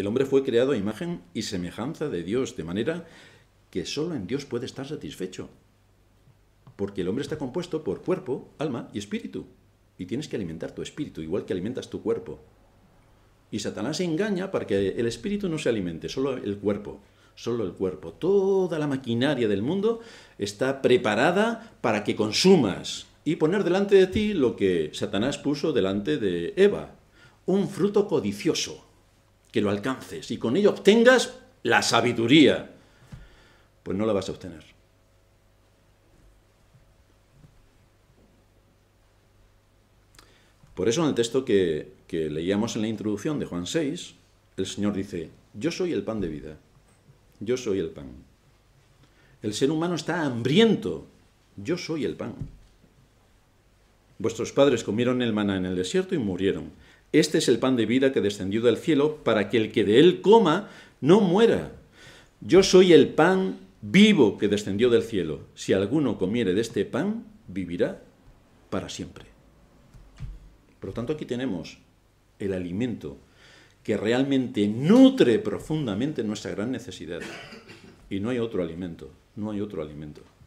El hombre fue creado a imagen y semejanza de Dios, de manera que solo en Dios puede estar satisfecho. Porque el hombre está compuesto por cuerpo, alma y espíritu. Y tienes que alimentar tu espíritu, igual que alimentas tu cuerpo. Y Satanás engaña para que el espíritu no se alimente, solo el cuerpo. Solo el cuerpo. Toda la maquinaria del mundo está preparada para que consumas y poner delante de ti lo que Satanás puso delante de Eva. Un fruto codicioso que lo alcances y con ello obtengas la sabiduría. Pues no la vas a obtener. Por eso en el texto que, leíamos en la introducción de Juan 6, el Señor dice, yo soy el pan de vida, yo soy el pan. El ser humano está hambriento, yo soy el pan. Vuestros padres comieron el maná en el desierto y murieron. Este es el pan de vida que descendió del cielo para que el que de él coma no muera. Yo soy el pan vivo que descendió del cielo. Si alguno comiere de este pan, vivirá para siempre. Por lo tanto, aquí tenemos el alimento que realmente nutre profundamente nuestra gran necesidad. Y no hay otro alimento, no hay otro alimento.